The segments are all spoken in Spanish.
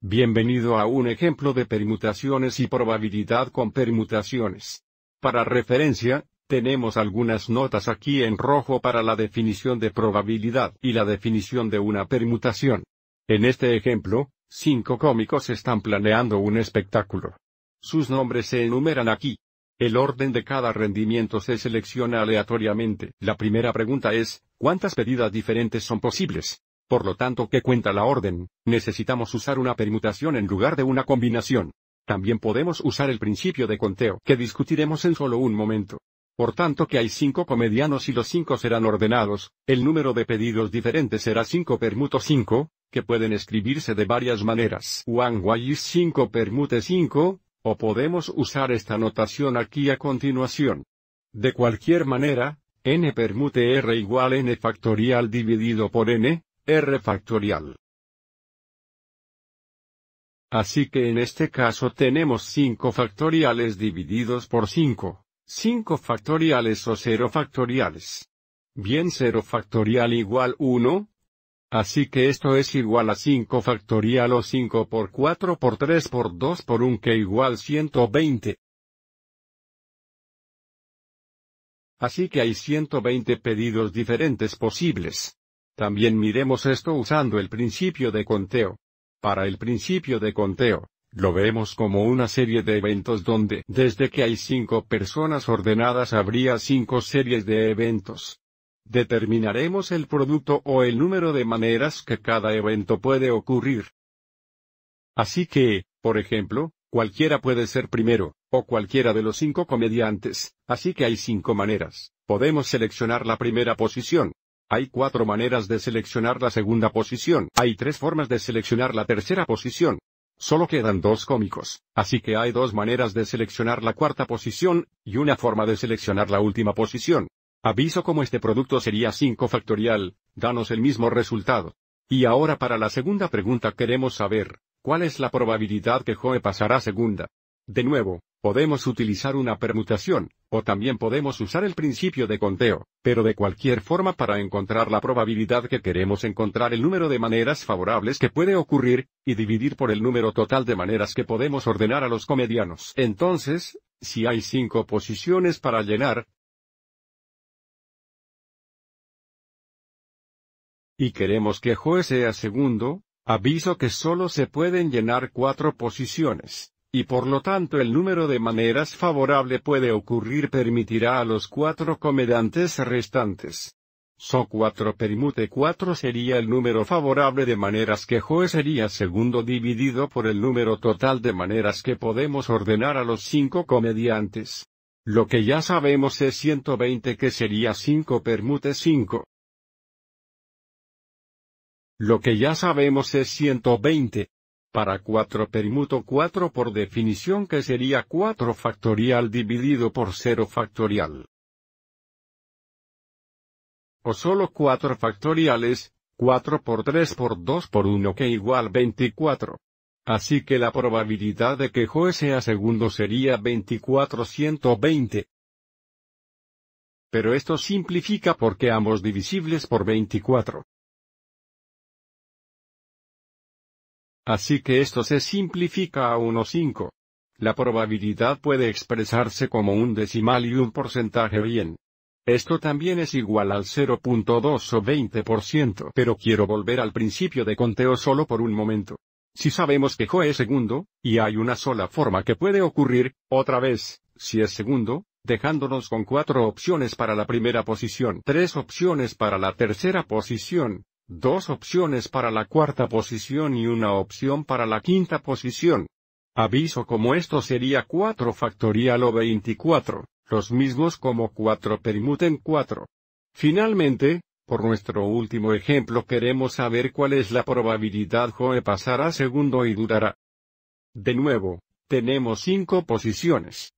Bienvenido a un ejemplo de permutaciones y probabilidad con permutaciones. Para referencia, tenemos algunas notas aquí en rojo para la definición de probabilidad y la definición de una permutación. En este ejemplo, cinco cómicos están planeando un espectáculo. Sus nombres se enumeran aquí. El orden de cada rendimiento se selecciona aleatoriamente. La primera pregunta es, ¿cuántas pedidas diferentes son posibles? Por lo tanto, que cuenta la orden? Necesitamos usar una permutación en lugar de una combinación. También podemos usar el principio de conteo, que discutiremos en solo un momento. Por tanto que hay cinco comedianos y los cinco serán ordenados, el número de pedidos diferentes será 5 permuto 5, que pueden escribirse de varias maneras. One way is 5 permute 5, o podemos usar esta notación aquí a continuación. De cualquier manera, n permute r igual n factorial dividido por n, R factorial. Así que en este caso tenemos 5 factoriales divididos por 5, 5 factoriales o 0 factoriales. Bien 0 factorial igual 1. Así que esto es igual a 5 factorial o 5 por 4 por 3 por 2 por 1 que igual 120. Así que hay 120 pedidos diferentes posibles. También miremos esto usando el principio de conteo. Para el principio de conteo, lo vemos como una serie de eventos donde desde que hay cinco personas ordenadas habría cinco series de eventos. Determinaremos el producto o el número de maneras que cada evento puede ocurrir. Así que, por ejemplo, cualquiera puede ser primero, o cualquiera de los cinco comediantes, así que hay cinco maneras. Podemos seleccionar la primera posición. Hay cuatro maneras de seleccionar la segunda posición. Hay tres formas de seleccionar la tercera posición. Solo quedan dos cómicos, así que hay dos maneras de seleccionar la cuarta posición, y una forma de seleccionar la última posición. Aviso como este producto sería 5 factorial, danos el mismo resultado. Y ahora para la segunda pregunta queremos saber, ¿cuál es la probabilidad que Joe pasará segunda? De nuevo, Podemos utilizar una permutación, o también podemos usar el principio de conteo, pero de cualquier forma para encontrar la probabilidad que queremos encontrar el número de maneras favorables que puede ocurrir, y dividir por el número total de maneras que podemos ordenar a los comedianos. Entonces, si hay cinco posiciones para llenar, y queremos que Joe sea segundo, aviso que solo se pueden llenar cuatro posiciones y por lo tanto el número de maneras favorable puede ocurrir permitirá a los cuatro comedantes restantes. SO4 permute 4 sería el número favorable de maneras que Joe sería segundo dividido por el número total de maneras que podemos ordenar a los cinco comediantes. Lo que ya sabemos es 120 que sería 5 permute 5. Lo que ya sabemos es 120. Para 4 permuto 4 por definición que sería 4 factorial dividido por 0 factorial. O solo 4 factoriales, 4 por 3 por 2 por 1 que igual 24. Así que la probabilidad de que Joe sea segundo sería 2420. Pero esto simplifica porque ambos divisibles por 24. Así que esto se simplifica a 5. La probabilidad puede expresarse como un decimal y un porcentaje bien. Esto también es igual al 0.2 o 20%, pero quiero volver al principio de conteo solo por un momento. Si sabemos que Joe es segundo, y hay una sola forma que puede ocurrir, otra vez, si es segundo, dejándonos con cuatro opciones para la primera posición, tres opciones para la tercera posición, dos opciones para la cuarta posición y una opción para la quinta posición. Aviso como esto sería 4 factorial o 24, los mismos como 4 permuten 4. Finalmente, por nuestro último ejemplo queremos saber cuál es la probabilidad Joe pasará segundo y durará. De nuevo, tenemos cinco posiciones.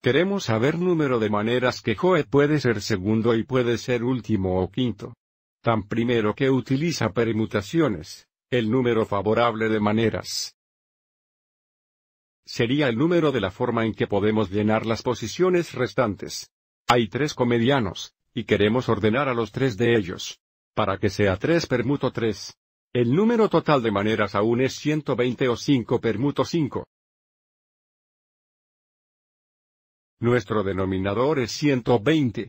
Queremos saber número de maneras que Joe puede ser segundo y puede ser último o quinto. Tan primero que utiliza permutaciones, el número favorable de maneras. Sería el número de la forma en que podemos llenar las posiciones restantes. Hay tres comedianos, y queremos ordenar a los tres de ellos. Para que sea tres permuto tres. El número total de maneras aún es 120 o 5 permuto 5. Nuestro denominador es 120.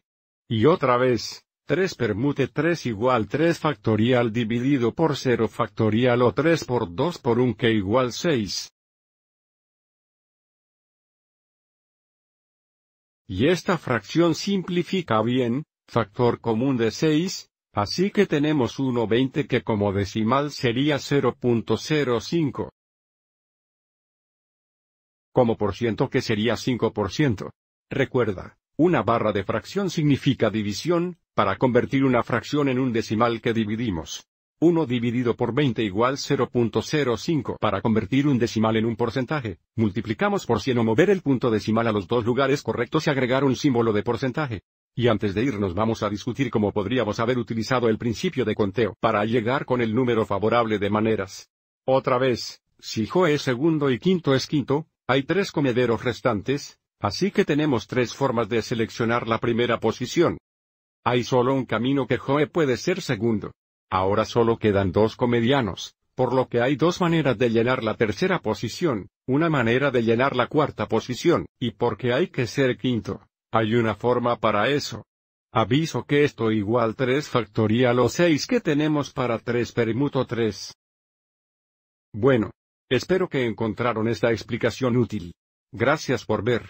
Y otra vez, 3 permute 3 igual 3 factorial dividido por 0 factorial o 3 por 2 por 1 que igual 6. Y esta fracción simplifica bien, factor común de 6, así que tenemos 1,20 que como decimal sería 0.05. Como por ciento que sería 5%. Recuerda, una barra de fracción significa división, para convertir una fracción en un decimal que dividimos. 1 dividido por 20 igual 0.05. Para convertir un decimal en un porcentaje, multiplicamos por 100 o mover el punto decimal a los dos lugares correctos y agregar un símbolo de porcentaje. Y antes de irnos vamos a discutir cómo podríamos haber utilizado el principio de conteo para llegar con el número favorable de maneras. Otra vez, si jo es segundo y quinto es quinto, hay tres comederos restantes, Así que tenemos tres formas de seleccionar la primera posición. Hay solo un camino que Joe puede ser segundo. Ahora solo quedan dos comedianos, por lo que hay dos maneras de llenar la tercera posición, una manera de llenar la cuarta posición, y porque hay que ser quinto. Hay una forma para eso. Aviso que esto igual 3 factorial los 6 que tenemos para 3 permuto 3. Bueno. Espero que encontraron esta explicación útil. Gracias por ver.